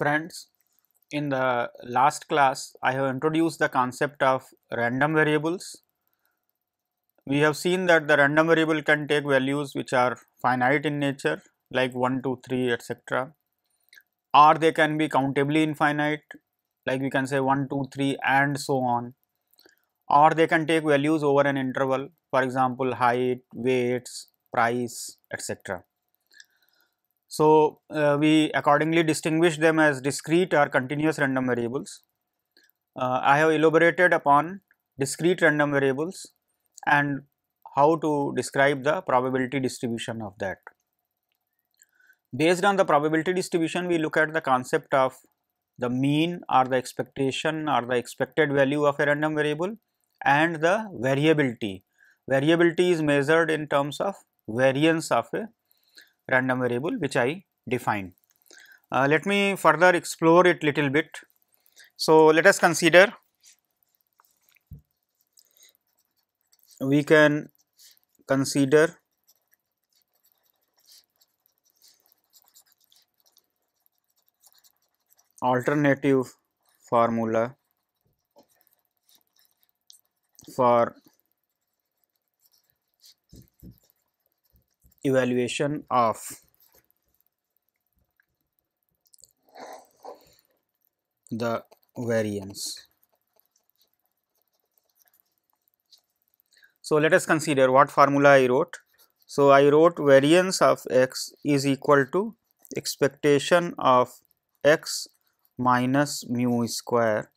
Friends, in the last class, I have introduced the concept of random variables. We have seen that the random variable can take values which are finite in nature like 1, 2, 3 etc. or they can be countably infinite like we can say 1, 2, 3 and so on or they can take values over an interval for example height, weights, price etc. So, uh, we accordingly distinguish them as discrete or continuous random variables. Uh, I have elaborated upon discrete random variables and how to describe the probability distribution of that. Based on the probability distribution, we look at the concept of the mean or the expectation or the expected value of a random variable and the variability. Variability is measured in terms of variance of a random variable which I define. Uh, let me further explore it little bit. So, let us consider we can consider alternative formula for evaluation of the variance. So, let us consider what formula I wrote. So, I wrote variance of x is equal to expectation of x minus mu square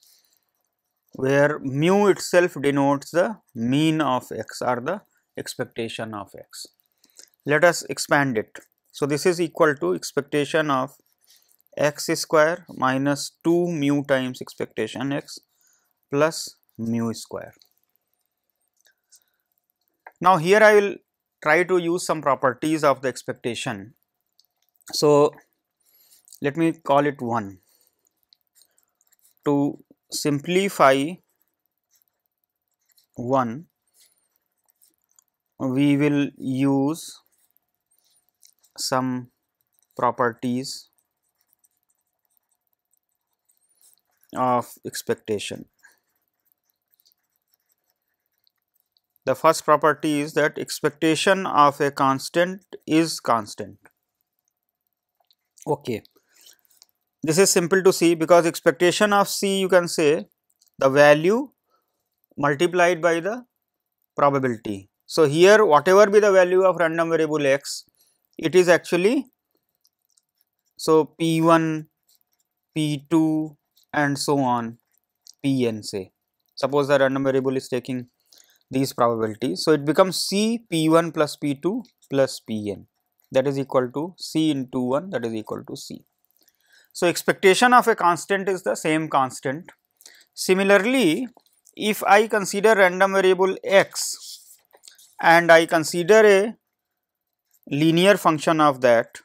where mu itself denotes the mean of x or the expectation of x let us expand it so this is equal to expectation of x square minus 2 mu times expectation x plus mu square now here i will try to use some properties of the expectation so let me call it 1 to simplify 1 we will use some properties of expectation. The first property is that expectation of a constant is constant. Okay. This is simple to see because expectation of C you can say the value multiplied by the probability. So, here whatever be the value of random variable x it is actually so P1, P2 and so on Pn say. Suppose the random variable is taking these probabilities. So it becomes C P1 plus P2 plus Pn that is equal to C into 1 that is equal to C. So expectation of a constant is the same constant. Similarly, if I consider random variable x and I consider a linear function of that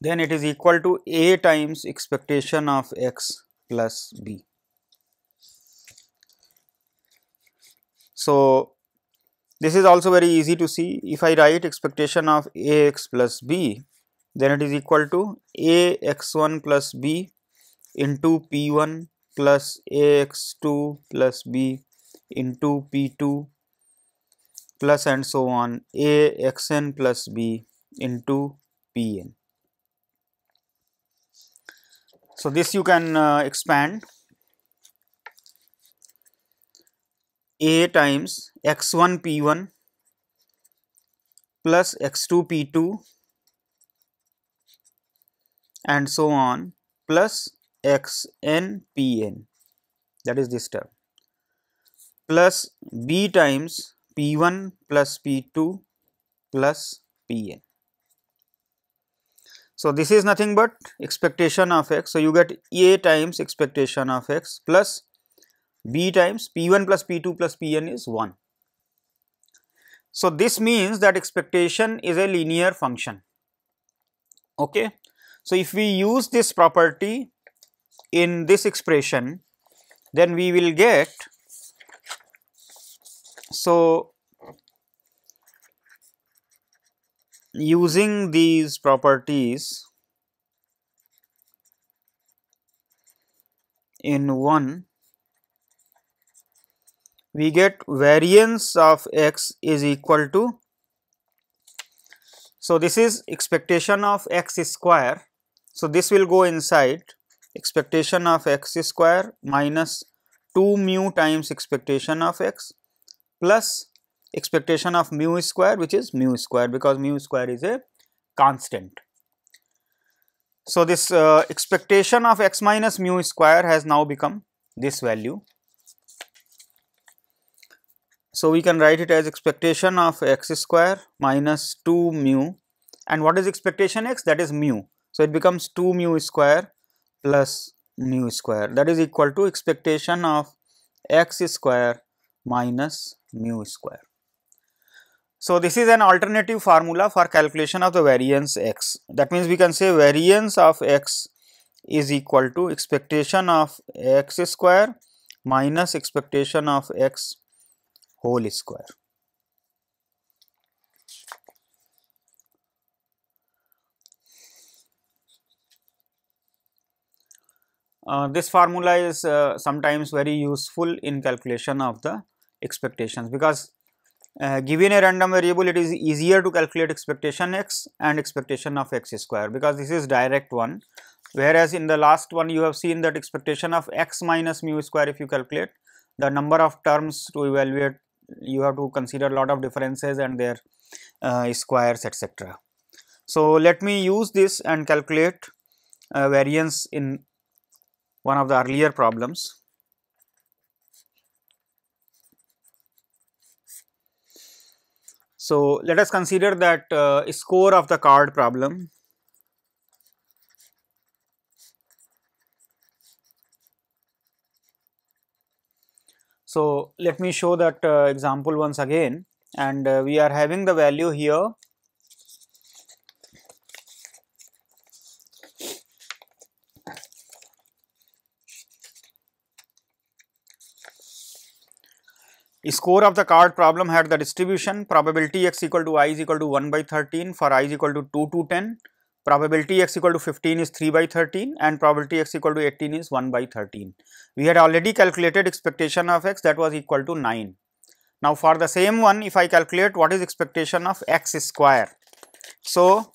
then it is equal to a times expectation of x plus b. So, this is also very easy to see if I write expectation of a x plus b then it is equal to a x 1 plus b into p 1 plus a x 2 plus b into p 2 plus and so on a xn plus b into pn. So this you can uh, expand a times x1 p1 plus x2 p2 and so on plus xn pn that is this term plus b times P1 plus P2 plus Pn. So, this is nothing but expectation of x. So, you get A times expectation of x plus B times P1 plus P2 plus Pn is 1. So, this means that expectation is a linear function. Okay. So, if we use this property in this expression, then we will get so using these properties in one we get variance of x is equal to so this is expectation of x square so this will go inside expectation of x square minus 2 mu times expectation of x plus expectation of mu square which is mu square because mu square is a constant. So, this uh, expectation of x minus mu square has now become this value. So, we can write it as expectation of x square minus 2 mu and what is expectation x that is mu. So, it becomes 2 mu square plus mu square that is equal to expectation of x square minus mu square. So, this is an alternative formula for calculation of the variance x. That means, we can say variance of x is equal to expectation of x square minus expectation of x whole square. Uh, this formula is uh, sometimes very useful in calculation of the expectations because uh, given a random variable it is easier to calculate expectation x and expectation of x square because this is direct one whereas in the last one you have seen that expectation of x minus mu square if you calculate the number of terms to evaluate you have to consider a lot of differences and their uh, squares etc. So, let me use this and calculate uh, variance in one of the earlier problems. So, let us consider that uh, score of the card problem. So, let me show that uh, example once again and uh, we are having the value here score of the card problem had the distribution probability x equal to i is equal to 1 by 13 for i is equal to 2 to 10 probability x equal to 15 is 3 by 13 and probability x equal to 18 is 1 by 13. We had already calculated expectation of x that was equal to 9. Now, for the same one if I calculate what is expectation of x square. So,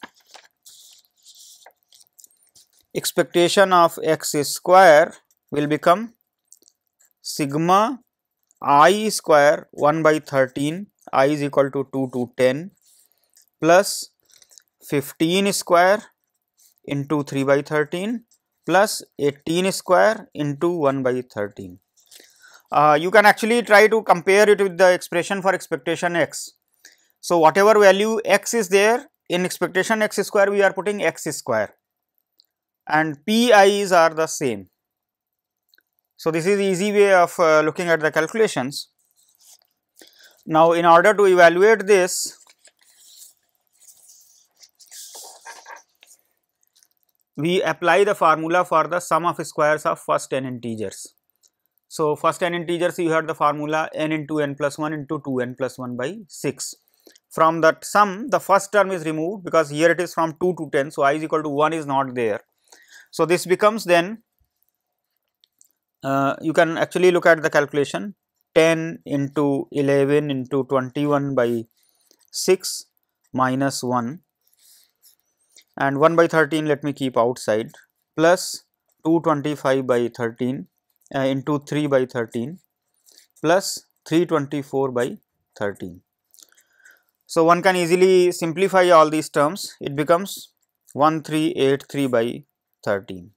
expectation of x square will become sigma i square 1 by 13 i is equal to 2 to 10 plus 15 square into 3 by 13 plus 18 square into 1 by 13. Uh, you can actually try to compare it with the expression for expectation x. So, whatever value x is there in expectation x square we are putting x square and pi's are the same. So, this is the easy way of uh, looking at the calculations. Now, in order to evaluate this, we apply the formula for the sum of squares of first n integers. So, first n integers you had the formula n into n plus 1 into 2 n plus 1 by 6. From that sum the first term is removed because here it is from 2 to 10. So, i is equal to 1 is not there. So, this becomes then uh, you can actually look at the calculation 10 into 11 into 21 by 6 minus 1 and 1 by 13 let me keep outside plus 225 by 13 uh, into 3 by 13 plus 324 by 13. So, one can easily simplify all these terms it becomes 1383 by 13.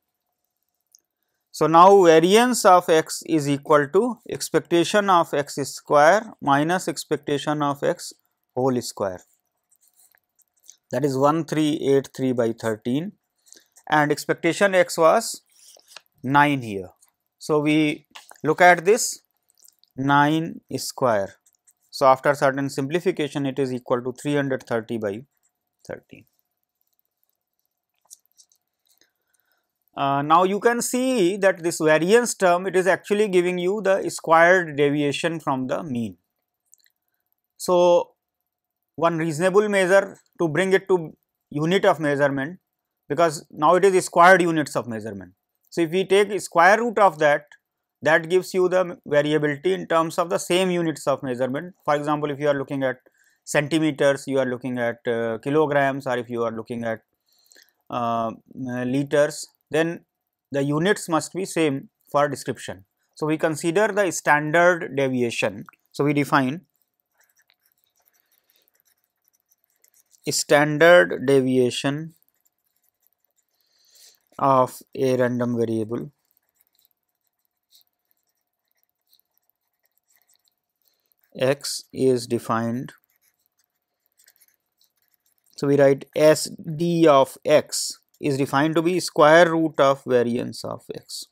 So, now variance of x is equal to expectation of x square minus expectation of x whole square that is 1383 by 13 and expectation x was 9 here. So, we look at this 9 square. So, after certain simplification it is equal to 330 by 13. Uh, now you can see that this variance term, it is actually giving you the squared deviation from the mean. So one reasonable measure to bring it to unit of measurement because now it is squared units of measurement. So if we take square root of that, that gives you the variability in terms of the same units of measurement. For example, if you are looking at centimeters, you are looking at uh, kilograms or if you are looking at uh, liters then the units must be same for description. So, we consider the standard deviation. So, we define standard deviation of a random variable x is defined. So, we write s d of x is defined to be square root of variance of x.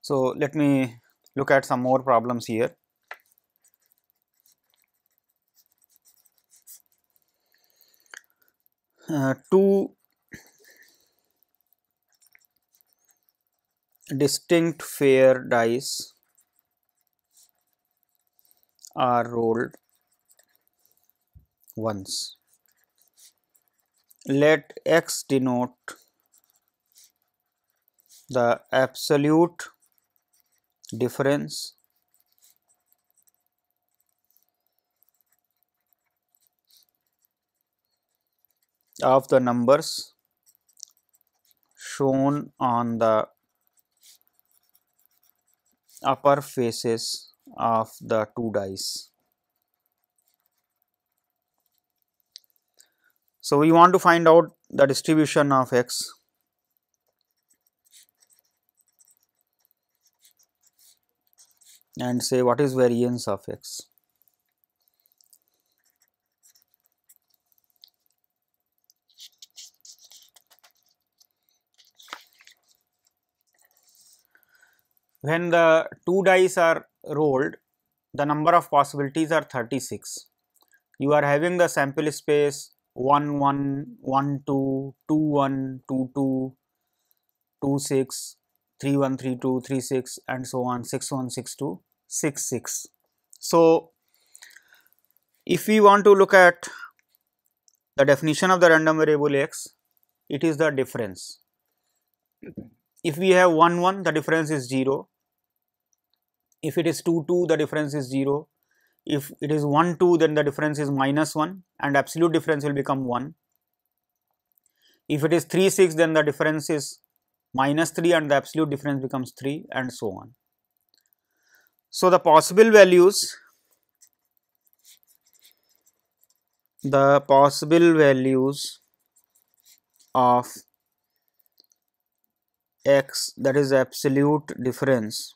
So let me look at some more problems here. Uh, two distinct fair dice are rolled once. Let x denote the absolute difference of the numbers shown on the upper faces of the two dies. So we want to find out the distribution of x. and say what is variance of x. When the two dice are rolled, the number of possibilities are 36. You are having the sample space 1, 1, 1, 2, 2, 1, 2, 2, 2, 6, 3, 1, 3, 2, 3, 6, and so on, 6, 1, 6, 2, 6, 6. So, if we want to look at the definition of the random variable x, it is the difference. If we have 1, 1, the difference is 0. If it is 2, 2, the difference is 0. If it is 1, 2, then the difference is minus 1 and absolute difference will become 1. If it is 3, 6, then the difference is minus 3 and the absolute difference becomes 3 and so on. So, the possible values, the possible values of x that is absolute difference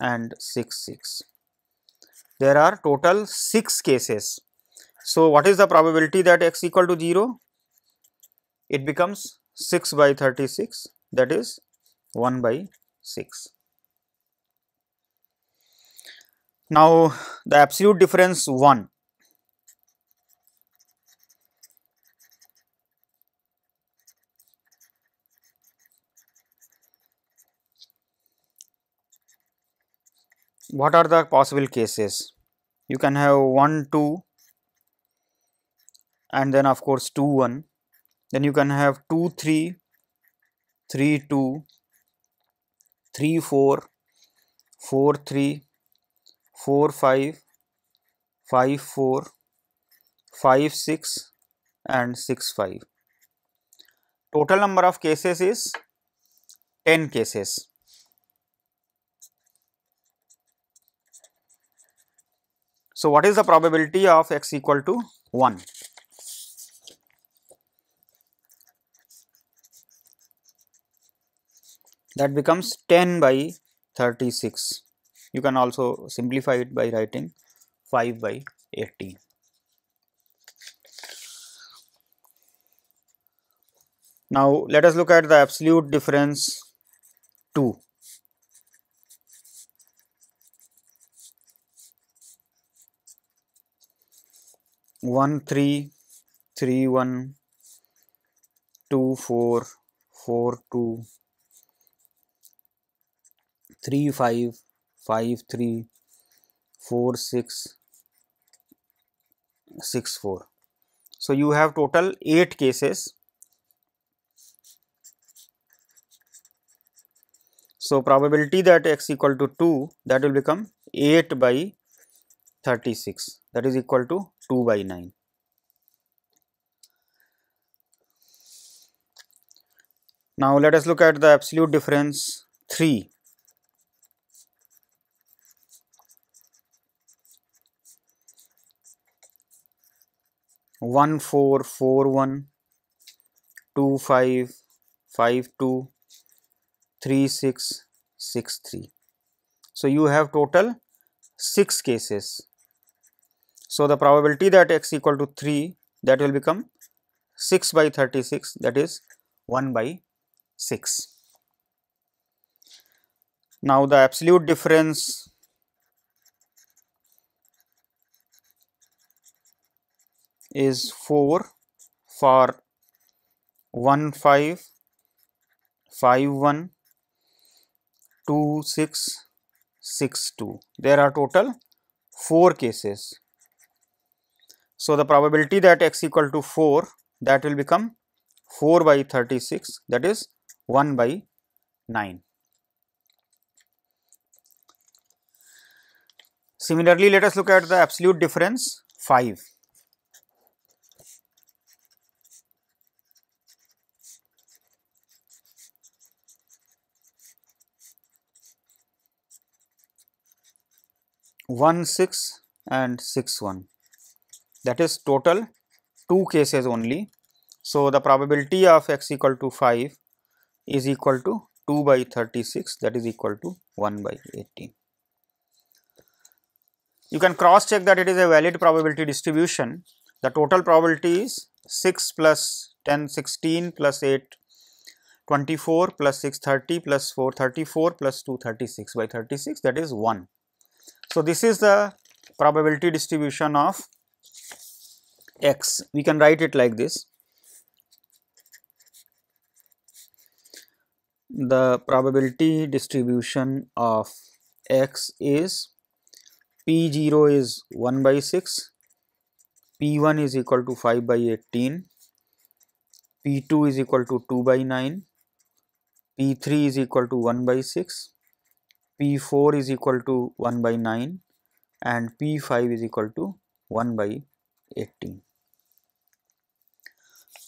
and 6 6. There are total 6 cases. So, what is the probability that x equal to 0? It becomes 6 by 36 that is 1 by 6. Now, the absolute difference 1 what are the possible cases you can have 1 2 and then of course 2 1 then you can have 2 3 3 2 3 4 4 3 4 5 5 4 5 6 and 6 5 total number of cases is 10 cases So, what is the probability of x equal to 1? That becomes 10 by 36. You can also simplify it by writing 5 by 18. Now, let us look at the absolute difference 2. one three three one two four four two three five five three four six six four so you have total eight cases so probability that x equal to 2 that will become 8 by 36 that is equal to 2 by 9 now let us look at the absolute difference 3 one four four one two five five two three six six three. So you have total six cases so, the probability that x equal to 3 that will become 6 by 36 that is 1 by 6. Now, the absolute difference is 4 for 1 5 5 1 2 6 6 2. There are total 4 cases so, the probability that x equal to 4 that will become 4 by 36 that is 1 by 9. Similarly, let us look at the absolute difference 5. One six and six one that is total two cases only. So, the probability of x equal to 5 is equal to 2 by 36 that is equal to 1 by 18. You can cross check that it is a valid probability distribution. The total probability is 6 plus 10 16 plus 8 24 plus 630 plus 434 plus 236 by 36 that is 1. So, this is the probability distribution of x we can write it like this the probability distribution of x is p0 is 1 by 6 p1 is equal to 5 by 18 p2 is equal to 2 by 9 p3 is equal to 1 by 6 p4 is equal to 1 by 9 and p5 is equal to 1 by 18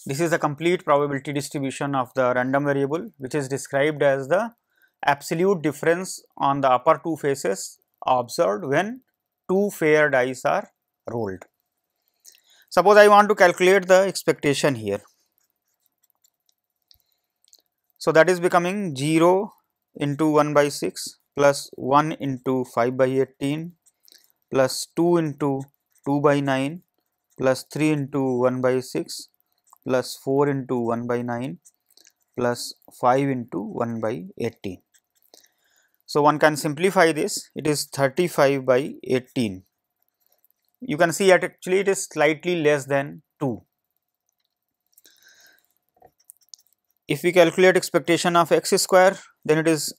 this is the complete probability distribution of the random variable which is described as the absolute difference on the upper two faces observed when two fair dice are rolled. Suppose I want to calculate the expectation here. So, that is becoming 0 into 1 by 6 plus 1 into 5 by 18 plus 2 into 2 by 9 plus 3 into 1 by 6 plus 4 into 1 by 9 plus 5 into 1 by 18. So one can simplify this, it is 35 by 18. You can see that actually it is slightly less than 2. If we calculate expectation of x square, then it is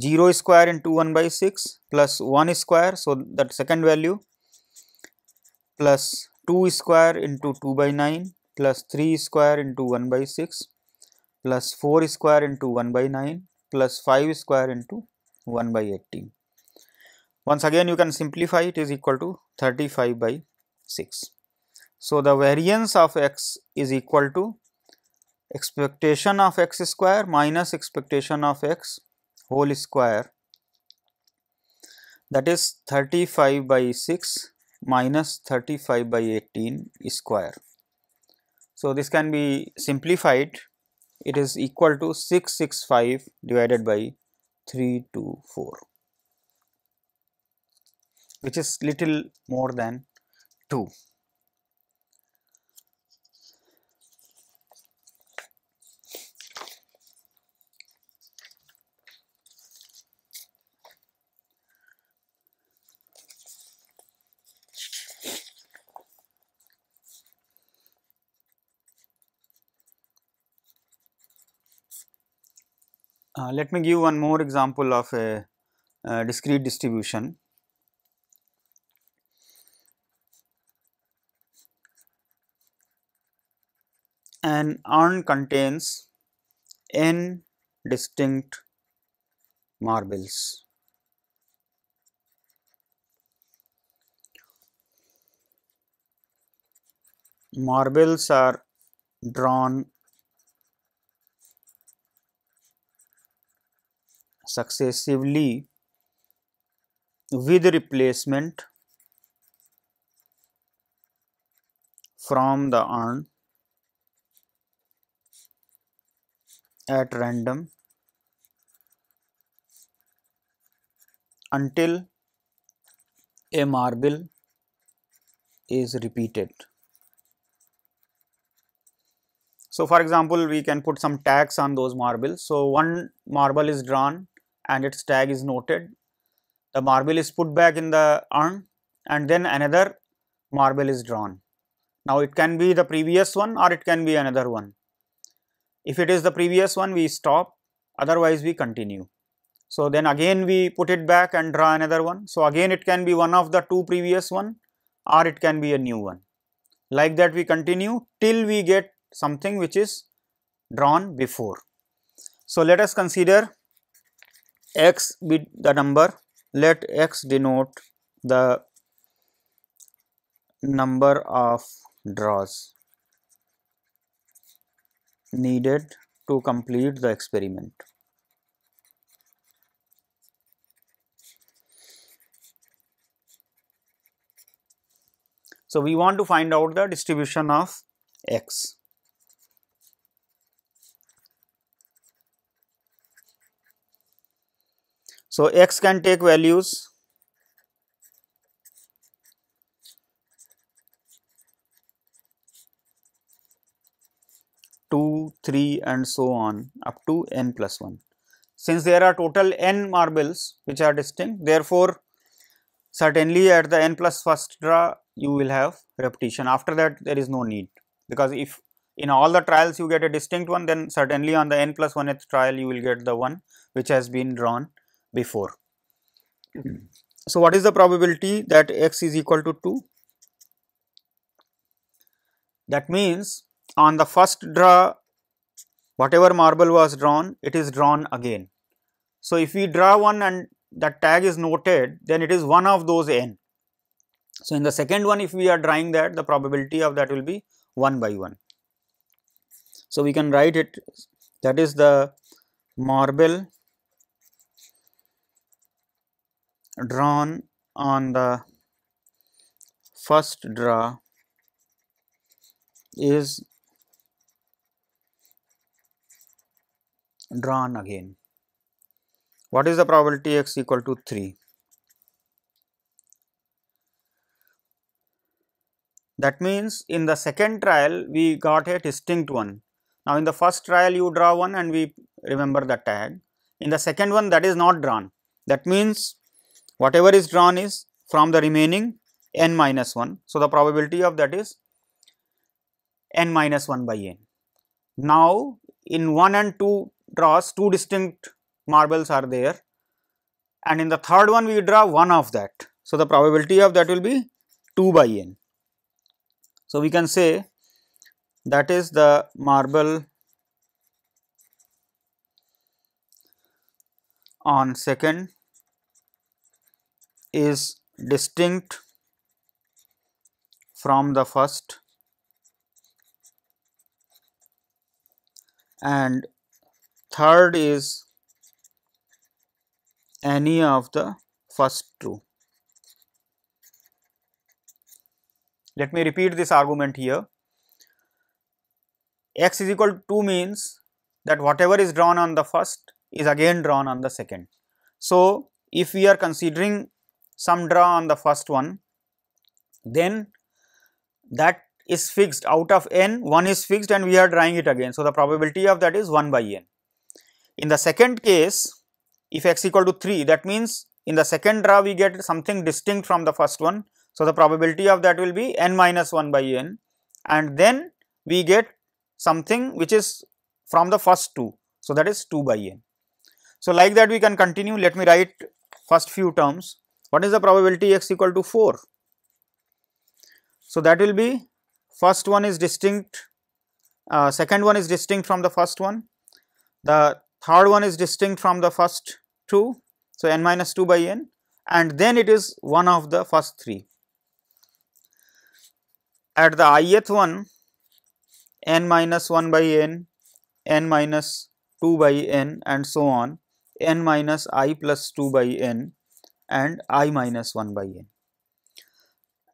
0 square into 1 by 6 plus 1 square, so that second value plus 2 square into 2 by 9 plus 3 square into 1 by 6 plus 4 square into 1 by 9 plus 5 square into 1 by 18. Once again you can simplify it is equal to 35 by 6. So, the variance of x is equal to expectation of x square minus expectation of x whole square that is 35 by 6 minus 35 by 18 square. So, this can be simplified it is equal to 665 divided by 324 which is little more than 2 Uh, let me give one more example of a, a discrete distribution. An urn contains n distinct marbles. Marbles are drawn successively with replacement from the urn at random until a marble is repeated. So, for example, we can put some tags on those marbles. So, one marble is drawn and its tag is noted. The marble is put back in the urn and then another marble is drawn. Now, it can be the previous one or it can be another one. If it is the previous one, we stop, otherwise we continue. So, then again we put it back and draw another one. So, again it can be one of the two previous one or it can be a new one. Like that we continue till we get something which is drawn before. So, let us consider x be the number let x denote the number of draws needed to complete the experiment. So, we want to find out the distribution of x. So, x can take values two, three and so on up to n plus 1. Since there are total n marbles which are distinct, therefore, certainly at the n plus first draw you will have repetition. After that there is no need because if in all the trials you get a distinct one then certainly on the n plus 1th trial you will get the one which has been drawn before. Hmm. So, what is the probability that x is equal to 2? That means, on the first draw whatever marble was drawn it is drawn again. So, if we draw one and that tag is noted then it is one of those n. So, in the second one if we are drawing that the probability of that will be 1 by 1. So, we can write it that is the marble drawn on the first draw is drawn again. What is the probability x equal to 3? That means in the second trial we got a distinct one. Now in the first trial you draw one and we remember the tag. In the second one that is not drawn. That means Whatever is drawn is from the remaining n minus 1. So, the probability of that is n minus 1 by n. Now, in 1 and 2 draws two distinct marbles are there and in the third one we draw one of that. So, the probability of that will be 2 by n. So, we can say that is the marble on second is distinct from the first and third is any of the first two. Let me repeat this argument here. x is equal to 2 means that whatever is drawn on the first is again drawn on the second. So, if we are considering some draw on the first one, then that is fixed out of n, 1 is fixed and we are drawing it again. So, the probability of that is 1 by n. In the second case, if x equal to 3, that means in the second draw we get something distinct from the first one. So, the probability of that will be n minus 1 by n and then we get something which is from the first two. So, that is 2 by n. So, like that we can continue. Let me write first few terms. What is the probability x equal to 4? So, that will be first one is distinct, uh, second one is distinct from the first one, the third one is distinct from the first two. So, n minus 2 by n and then it is one of the first three. At the ith one n minus 1 by n, n minus 2 by n and so on, n minus i plus 2 by n and i minus 1 by n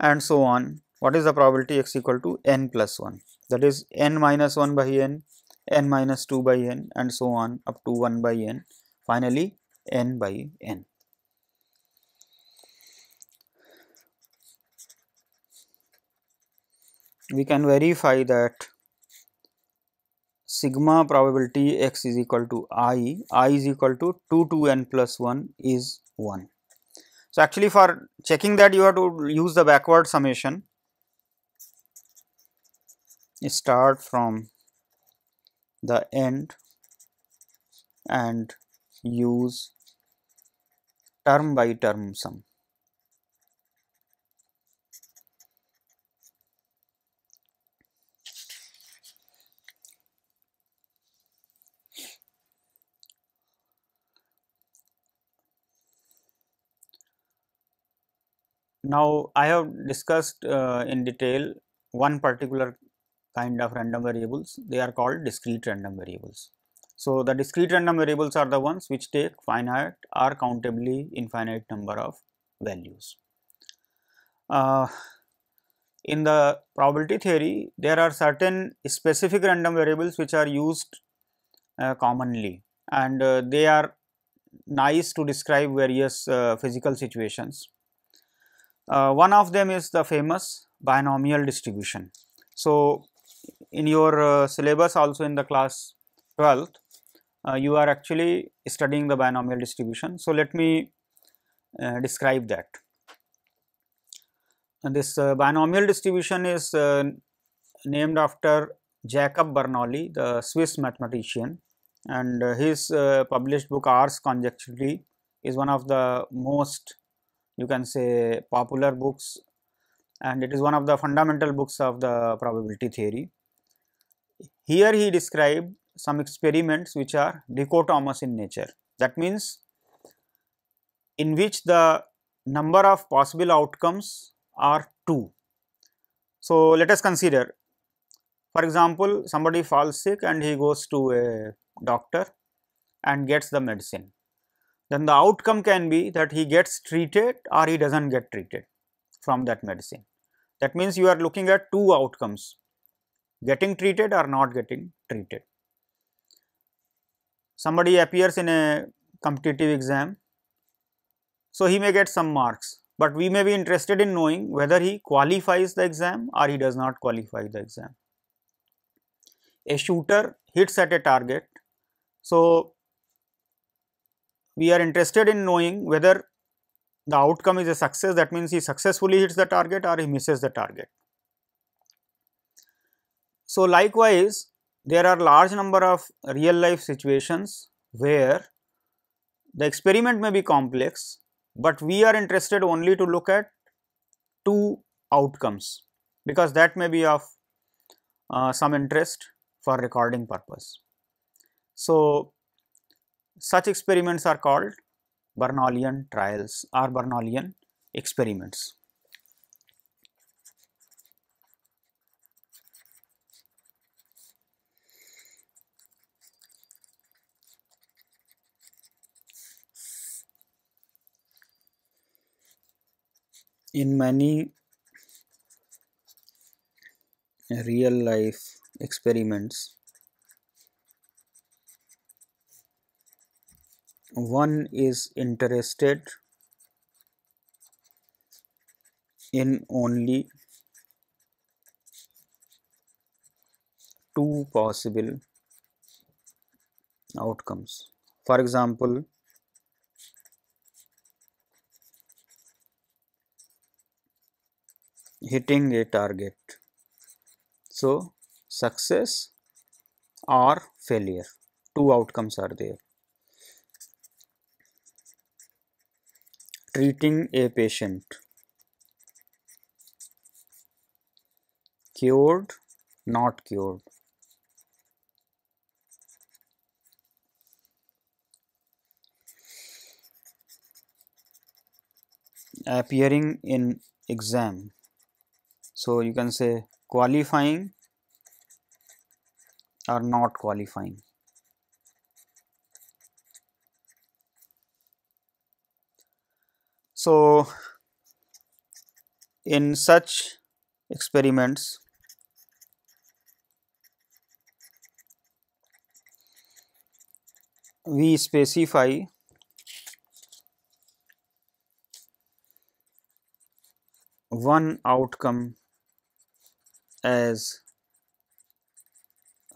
and so on what is the probability x equal to n plus 1 that is n minus 1 by n n minus 2 by n and so on up to 1 by n finally n by n we can verify that sigma probability x is equal to i i is equal to 2 to n plus 1 is 1 so, actually for checking that you have to use the backward summation you start from the end and use term by term sum. Now I have discussed uh, in detail one particular kind of random variables. They are called discrete random variables. So the discrete random variables are the ones which take finite or countably infinite number of values. Uh, in the probability theory, there are certain specific random variables which are used uh, commonly and uh, they are nice to describe various uh, physical situations uh, one of them is the famous binomial distribution. So, in your uh, syllabus also in the class 12th, uh, you are actually studying the binomial distribution. So, let me uh, describe that. And this uh, binomial distribution is uh, named after Jacob Bernoulli, the Swiss mathematician and his published book Ars Conjecturally is one of the most you can say popular books and it is one of the fundamental books of the probability theory. Here he described some experiments which are dichotomous in nature. That means, in which the number of possible outcomes are 2. So, let us consider for example, somebody falls sick and he goes to a doctor and gets the medicine then the outcome can be that he gets treated or he does not get treated from that medicine. That means you are looking at two outcomes getting treated or not getting treated. Somebody appears in a competitive exam, so he may get some marks, but we may be interested in knowing whether he qualifies the exam or he does not qualify the exam. A shooter hits at a target, so we are interested in knowing whether the outcome is a success that means he successfully hits the target or he misses the target. So, likewise there are large number of real life situations where the experiment may be complex, but we are interested only to look at two outcomes because that may be of uh, some interest for recording purpose. So, such experiments are called Bernoullian trials or Bernoullian experiments. in many real life experiments one is interested in only two possible outcomes for example hitting a target so success or failure two outcomes are there treating a patient cured not cured appearing in exam so you can say qualifying or not qualifying So, in such experiments, we specify one outcome as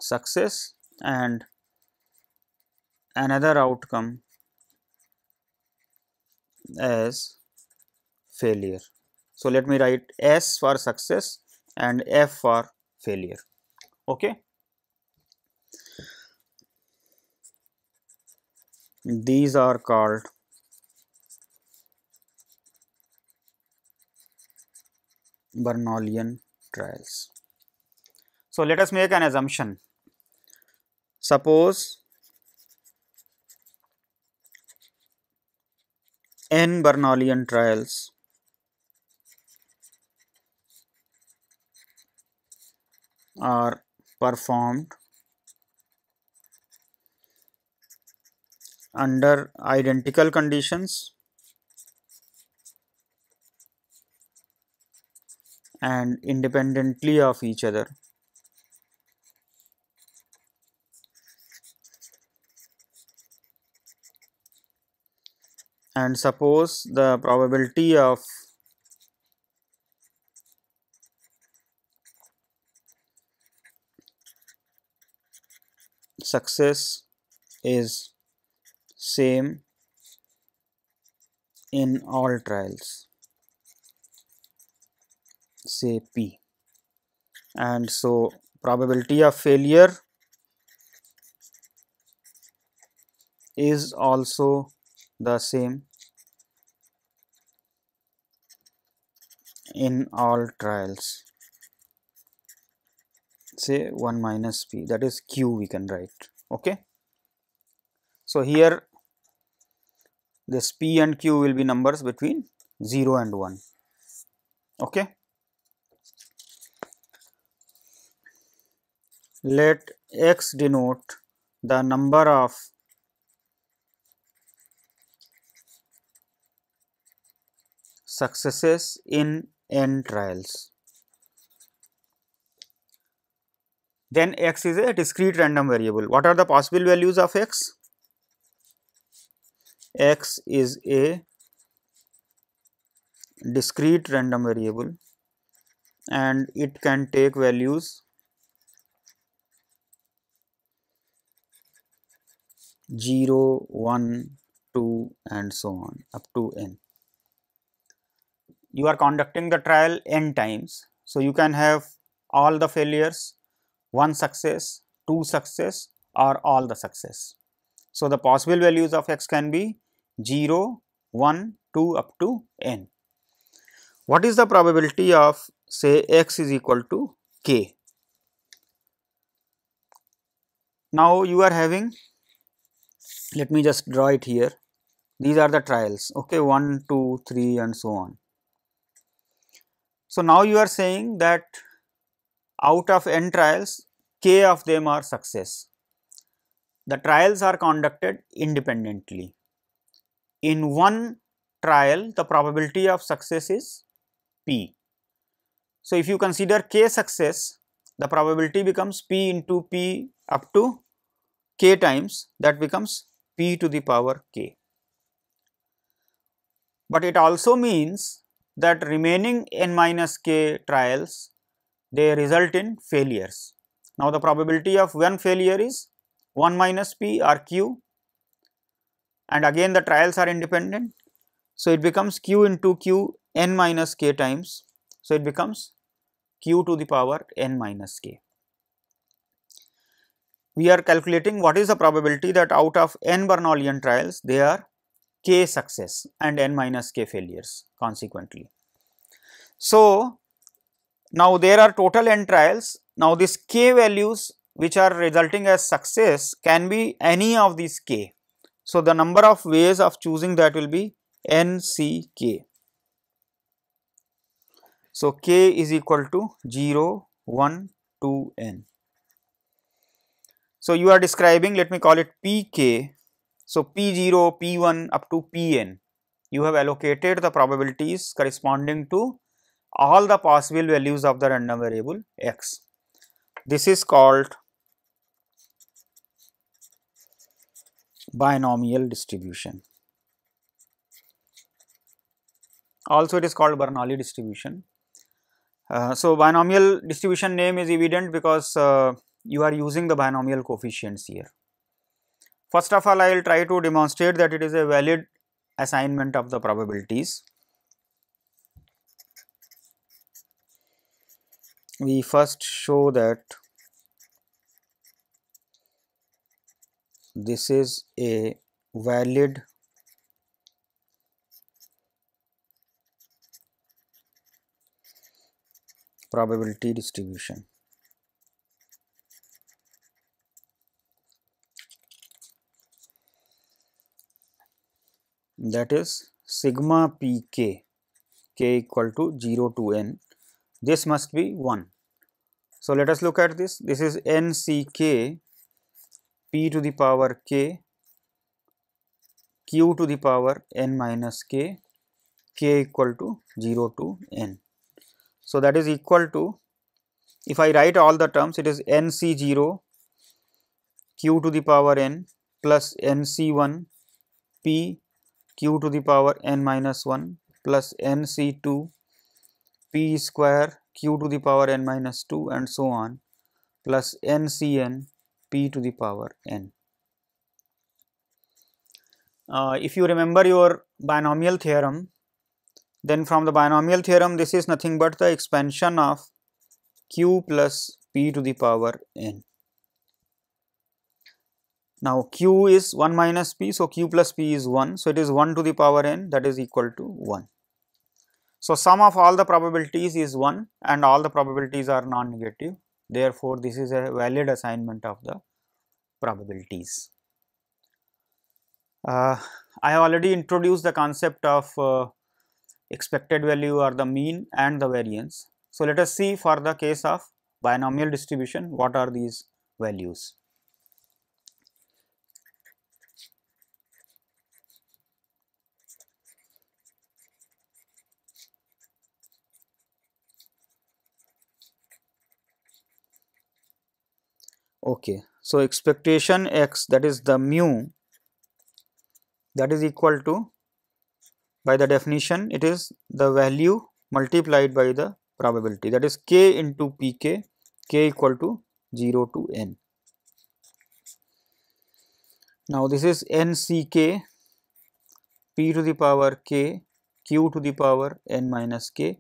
success and another outcome as failure. So let me write S for success and F for failure. Okay. These are called Bernoullian trials. So let us make an assumption. Suppose N Bernoullian trials. are performed under identical conditions and independently of each other. and suppose the probability of success is same in all trials say p and so probability of failure is also the same in all trials say 1 minus p that is q we can write okay so here this p and q will be numbers between 0 and 1 okay let x denote the number of successes in n trials. Then x is a discrete random variable. What are the possible values of x? x is a discrete random variable and it can take values 0, 1, 2 and so on up to n you are conducting the trial n times. So, you can have all the failures, one success, two success or all the success. So, the possible values of x can be 0, 1, 2 up to n. What is the probability of say x is equal to k? Now, you are having let me just draw it here these are the trials okay 1 2 3 and so on so, now you are saying that out of n trials k of them are success. The trials are conducted independently. In one trial the probability of success is p. So, if you consider k success the probability becomes p into p up to k times that becomes p to the power k. But it also means that remaining n minus k trials they result in failures. Now, the probability of one failure is 1 minus p or q and again the trials are independent. So, it becomes q into q n minus k times. So, it becomes q to the power n minus k. We are calculating what is the probability that out of n Bernoullian trials they are k success and n minus k failures consequently. So, now there are total n trials. Now, this k values which are resulting as success can be any of these k. So, the number of ways of choosing that will be n c k. So, k is equal to 0, 1, 2, n. So, you are describing let me call it p k so, P0, P1 up to Pn, you have allocated the probabilities corresponding to all the possible values of the random variable x. This is called binomial distribution. Also, it is called Bernoulli distribution. Uh, so, binomial distribution name is evident because uh, you are using the binomial coefficients here. First of all, I will try to demonstrate that it is a valid assignment of the probabilities. We first show that this is a valid probability distribution. that is sigma pk k equal to 0 to n this must be 1 so let us look at this this is n c k p to the power k q to the power n minus k k equal to 0 to n so that is equal to if i write all the terms it is nc0 q to the power n plus nc1 p q to the power n minus 1 plus nc2 p square q to the power n minus 2 and so on plus n C n p to the power n. Uh, if you remember your binomial theorem, then from the binomial theorem this is nothing but the expansion of q plus p to the power n. Now q is 1 minus p, so q plus p is 1, so it is 1 to the power n that is equal to 1. So sum of all the probabilities is 1 and all the probabilities are non-negative, therefore this is a valid assignment of the probabilities. Uh, I already introduced the concept of uh, expected value or the mean and the variance. So let us see for the case of binomial distribution what are these values. okay so expectation x that is the mu that is equal to by the definition it is the value multiplied by the probability that is k into pk k equal to 0 to n now this is nck p to the power k q to the power n minus k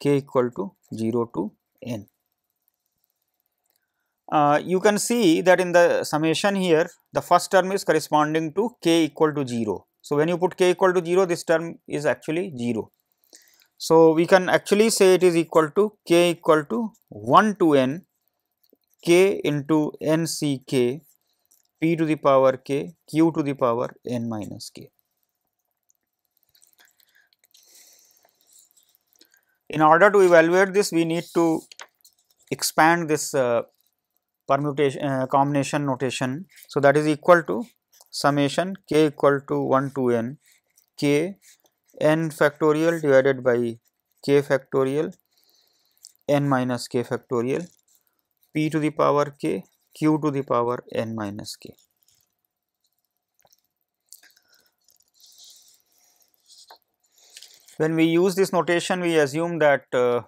k equal to 0 to n uh, you can see that in the summation here the first term is corresponding to k equal to 0. So, when you put k equal to 0 this term is actually 0. So, we can actually say it is equal to k equal to 1 to n k into n c k p to the power k q to the power n minus k. In order to evaluate this we need to expand this uh, permutation uh, combination notation. So, that is equal to summation k equal to 1 to n k n factorial divided by k factorial n minus k factorial p to the power k q to the power n minus k. When we use this notation we assume that uh,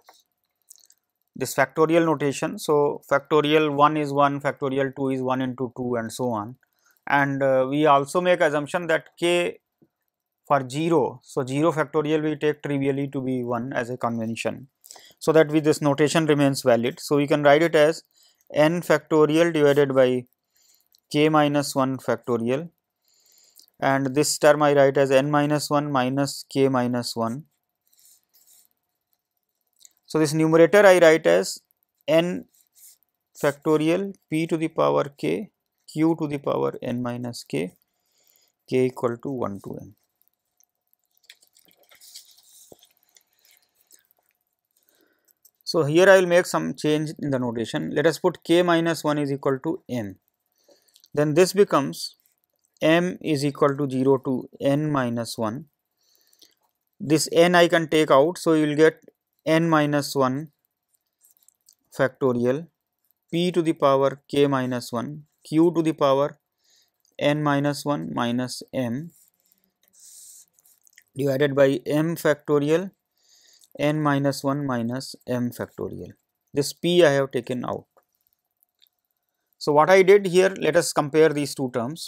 this factorial notation. So, factorial 1 is 1, factorial 2 is 1 into 2 and so on. And uh, we also make assumption that k for 0. So, 0 factorial we take trivially to be 1 as a convention. So, that we this notation remains valid. So, we can write it as n factorial divided by k minus 1 factorial and this term I write as n minus 1 minus k minus 1 so, this numerator I write as n factorial p to the power k q to the power n minus k k equal to 1 to n. So, here I will make some change in the notation. Let us put k minus 1 is equal to m. Then this becomes m is equal to 0 to n minus 1. This n I can take out. So, you will get n minus 1 factorial p to the power k minus 1 q to the power n minus 1 minus m divided by m factorial n minus 1 minus m factorial. This p I have taken out. So, what I did here let us compare these two terms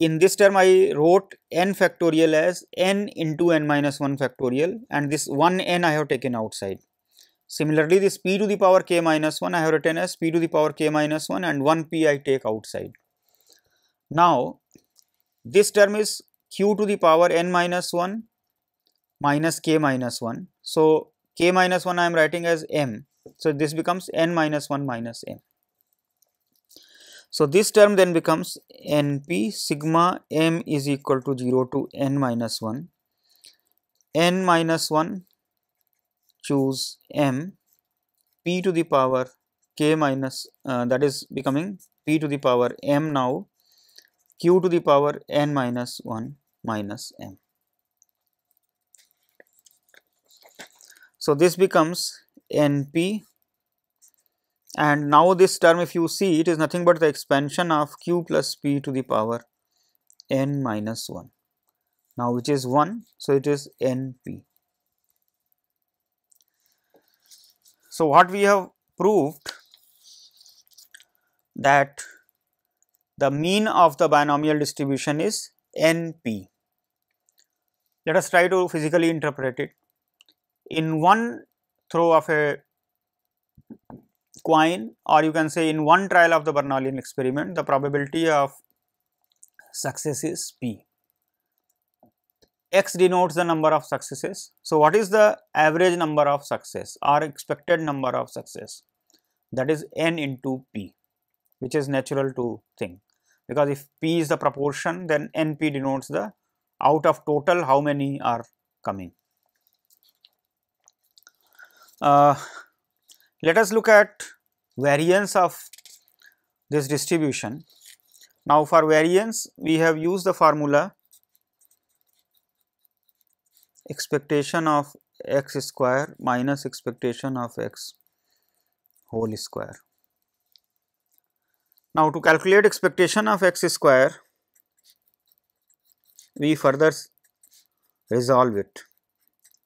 in this term I wrote n factorial as n into n minus 1 factorial and this 1 n I have taken outside. Similarly, this p to the power k minus 1 I have written as p to the power k minus 1 and 1 p I take outside. Now, this term is q to the power n minus 1 minus k minus 1. So, k minus 1 I am writing as m. So, this becomes n minus 1 minus m. So, this term then becomes np sigma m is equal to 0 to n minus 1, n minus 1 choose m p to the power k minus uh, that is becoming p to the power m now q to the power n minus 1 minus m. So, this becomes np and now this term if you see it is nothing but the expansion of q plus p to the power n minus 1 now which is 1 so it is np so what we have proved that the mean of the binomial distribution is np let us try to physically interpret it in one throw of a coin or you can say in one trial of the Bernoullian experiment the probability of success is p. X denotes the number of successes. So, what is the average number of success or expected number of success? That is n into p which is natural to think because if p is the proportion then np denotes the out of total how many are coming. Uh, let us look at variance of this distribution. Now, for variance we have used the formula expectation of x square minus expectation of x whole square. Now, to calculate expectation of x square we further resolve it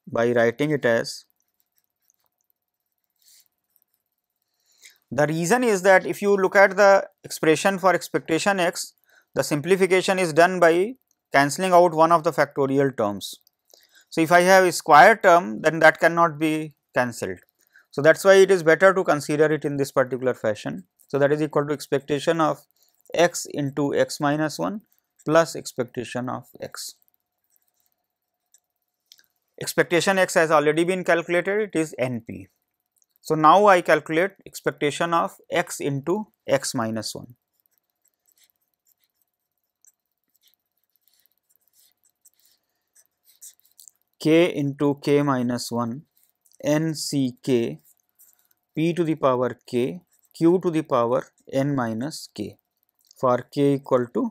by writing it as The reason is that if you look at the expression for expectation x, the simplification is done by cancelling out one of the factorial terms. So, if I have a square term then that cannot be cancelled. So, that is why it is better to consider it in this particular fashion. So, that is equal to expectation of x into x minus 1 plus expectation of x. Expectation x has already been calculated, it is NP. So, now I calculate expectation of x into x minus 1. k into k minus 1 n c k p to the power k q to the power n minus k for k equal to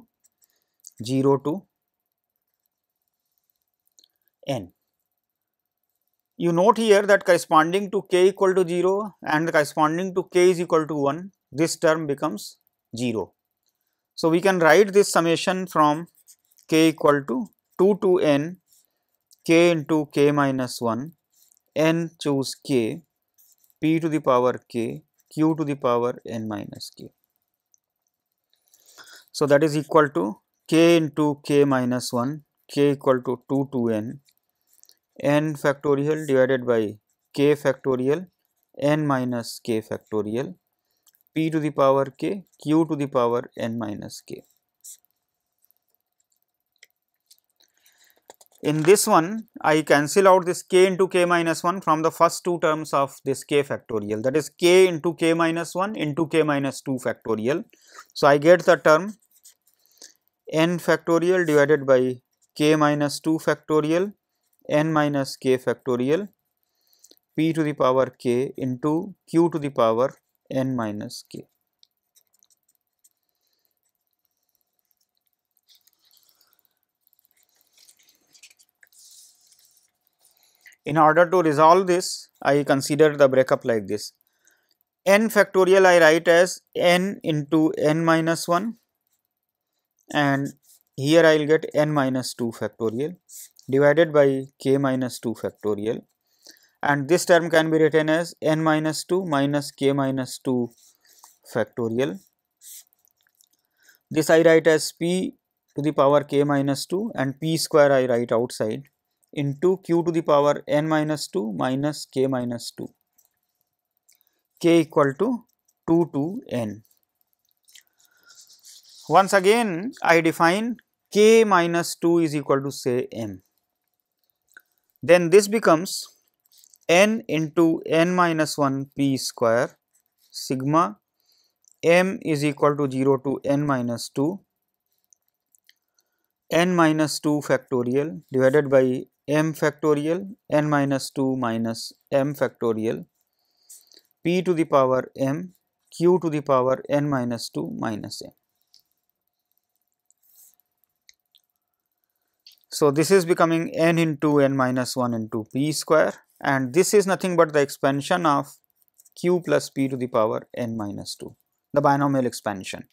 0 to n you note here that corresponding to k equal to 0 and corresponding to k is equal to 1, this term becomes 0. So, we can write this summation from k equal to 2 to n k into k minus 1 n choose k p to the power k q to the power n minus k. So, that is equal to k into k minus 1 k equal to 2 to n n factorial divided by k factorial n minus k factorial p to the power k q to the power n minus k. In this one I cancel out this k into k minus 1 from the first two terms of this k factorial that is k into k minus 1 into k minus 2 factorial. So, I get the term n factorial divided by k minus 2 factorial n minus k factorial p to the power k into q to the power n minus k. In order to resolve this, I consider the breakup like this. n factorial I write as n into n minus 1 and here I will get n minus 2 factorial divided by k minus 2 factorial and this term can be written as n minus 2 minus k minus 2 factorial. This I write as p to the power k minus 2 and p square I write outside into q to the power n minus 2 minus k minus 2 k equal to 2 to n. Once again I define k minus 2 is equal to say m then this becomes n into n minus 1 p square sigma m is equal to 0 to n minus 2 n minus 2 factorial divided by m factorial n minus 2 minus m factorial p to the power m q to the power n minus 2 minus m. So this is becoming n into n minus 1 into p square and this is nothing but the expansion of q plus p to the power n minus 2, the binomial expansion.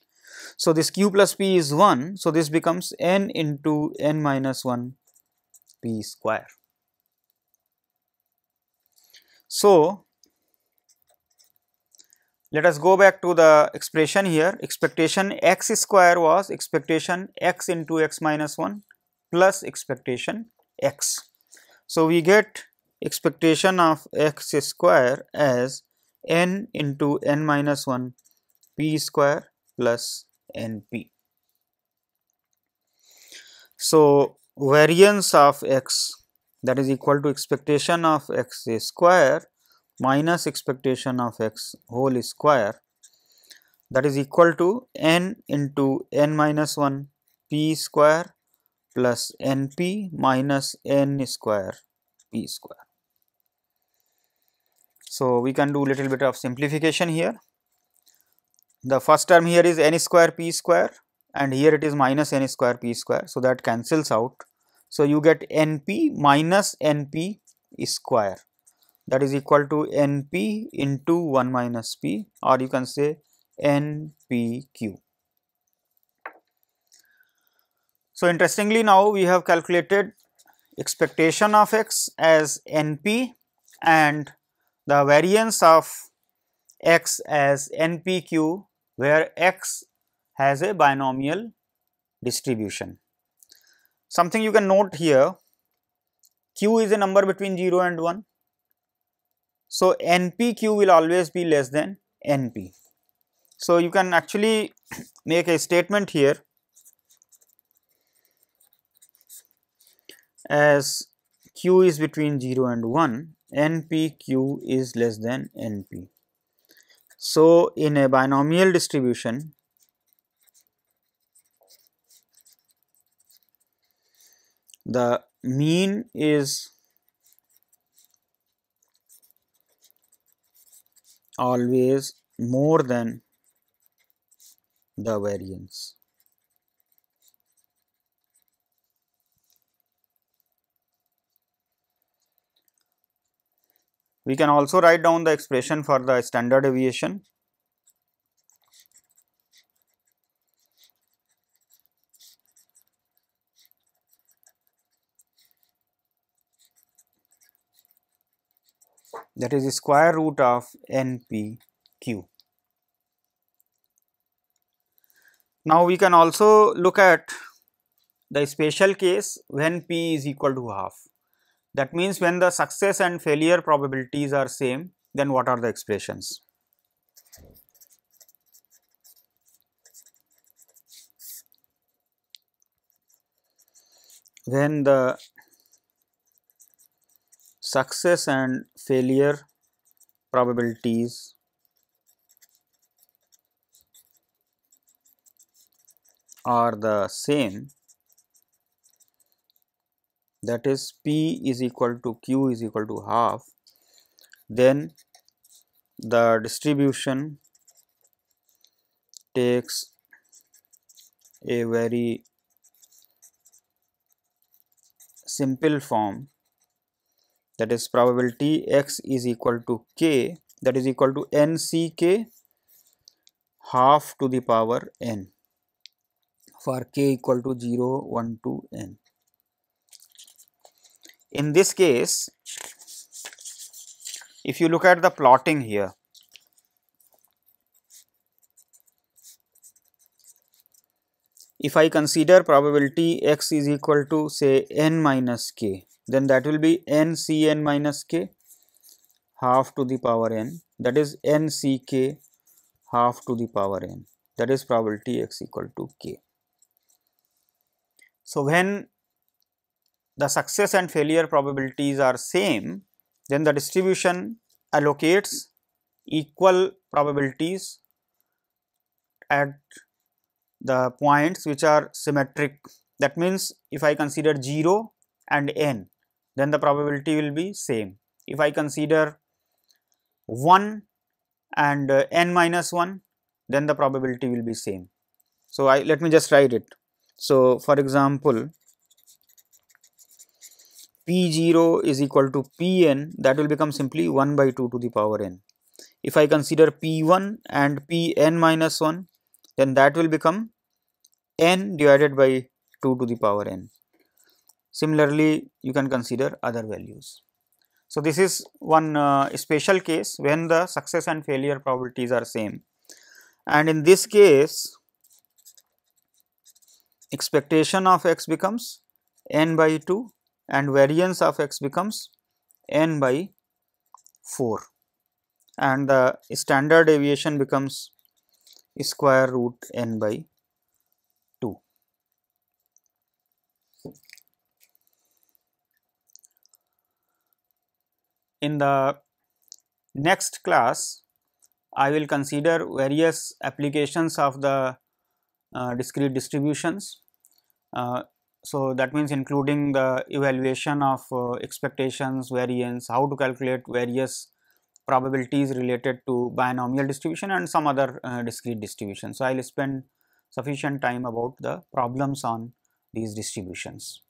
So this q plus p is 1, so this becomes n into n minus 1 p square. So let us go back to the expression here expectation x square was expectation x into x minus 1 plus expectation x. So, we get expectation of x square as n into n minus 1 p square plus np. So, variance of x that is equal to expectation of x square minus expectation of x whole square that is equal to n into n minus 1 p square plus np minus n square p square. So we can do little bit of simplification here. The first term here is n square p square and here it is minus n square p square. So that cancels out. So you get np minus np square that is equal to np into 1 minus p or you can say npq. So, interestingly now we have calculated expectation of x as NP and the variance of x as NPQ where x has a binomial distribution. Something you can note here q is a number between 0 and 1. So, NPQ will always be less than NP. So, you can actually make a statement here as q is between 0 and 1 npq is less than np. So, in a binomial distribution the mean is always more than the variance. We can also write down the expression for the standard deviation. that is square root of NPQ. Now we can also look at the special case when P is equal to half. That means when the success and failure probabilities are same, then what are the expressions? When the success and failure probabilities are the same, that is P is equal to Q is equal to half then the distribution takes a very simple form that is probability x is equal to k that is equal to nck half to the power n for k equal to 0 1 to n in this case, if you look at the plotting here, if I consider probability x is equal to say n minus k, then that will be n c n minus k half to the power n that is n c k half to the power n that is probability x equal to k. So, when the success and failure probabilities are same, then the distribution allocates equal probabilities at the points which are symmetric. That means, if I consider 0 and n, then the probability will be same. If I consider 1 and uh, n minus 1, then the probability will be same. So, I let me just write it. So, for example, P0 is equal to Pn that will become simply 1 by 2 to the power n. If I consider P1 and Pn minus 1 then that will become n divided by 2 to the power n. Similarly, you can consider other values. So, this is one uh, special case when the success and failure probabilities are same and in this case expectation of x becomes n by 2 and variance of x becomes n by 4 and the standard deviation becomes square root n by 2. In the next class, I will consider various applications of the uh, discrete distributions. Uh, so that means including the evaluation of uh, expectations variance how to calculate various probabilities related to binomial distribution and some other uh, discrete distribution so i'll spend sufficient time about the problems on these distributions